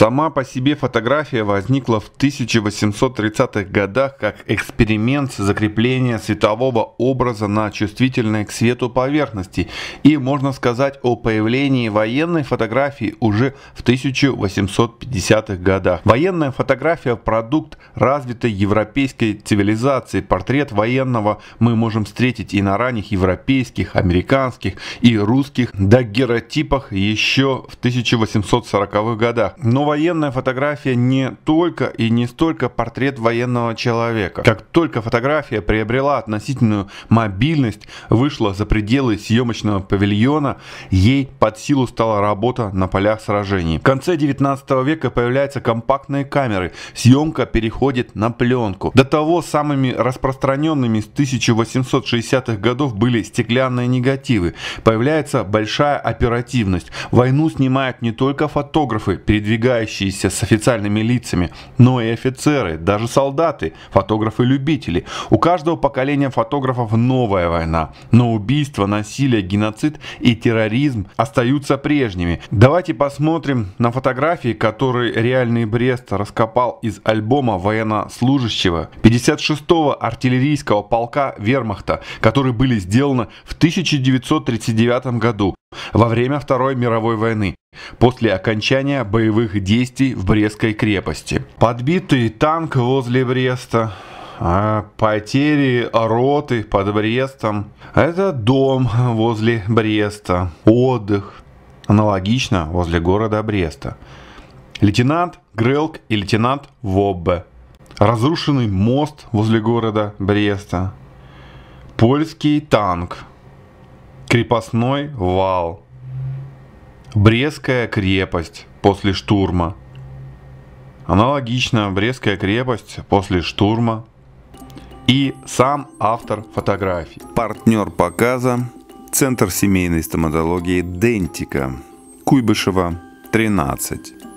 Сама по себе фотография возникла в 1830-х годах как эксперимент закрепления светового образа на чувствительной к свету поверхности и можно сказать о появлении военной фотографии уже в 1850-х годах. Военная фотография – продукт развитой европейской цивилизации. Портрет военного мы можем встретить и на ранних европейских, американских и русских дагеротипах еще в 1840-х годах. Но военная фотография не только и не столько портрет военного человека. Как только фотография приобрела относительную мобильность, вышла за пределы съемочного павильона, ей под силу стала работа на полях сражений. В конце 19 века появляются компактные камеры, съемка переходит на пленку. До того самыми распространенными с 1860-х годов были стеклянные негативы. Появляется большая оперативность. Войну снимают не только фотографы, передвигая сливающиеся с официальными лицами, но и офицеры, даже солдаты, фотографы-любители. У каждого поколения фотографов новая война, но убийства, насилие, геноцид и терроризм остаются прежними. Давайте посмотрим на фотографии, которые реальный Брест раскопал из альбома военнослужащего 56-го артиллерийского полка Вермахта, которые были сделаны в 1939 году во время Второй мировой войны, после окончания боевых действий в Брестской крепости. Подбитый танк возле Бреста, а, потери роты под Брестом. Это дом возле Бреста, отдых. Аналогично возле города Бреста. Лейтенант Грелк и лейтенант Воббе. Разрушенный мост возле города Бреста. Польский танк Крепостной вал. Брестская крепость после штурма. Аналогично Брестская крепость после штурма. И сам автор фотографий. Партнер показа – Центр семейной стоматологии «Дентика», Куйбышева, 13.